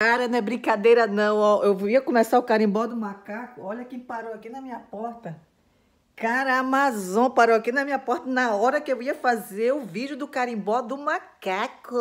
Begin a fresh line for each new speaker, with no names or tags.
Cara, não é brincadeira não, ó. Eu ia começar o carimbó do
macaco. Olha quem parou aqui na minha
porta. Cara, a Amazon parou aqui na minha porta na hora que eu ia fazer o vídeo do carimbó do macaco.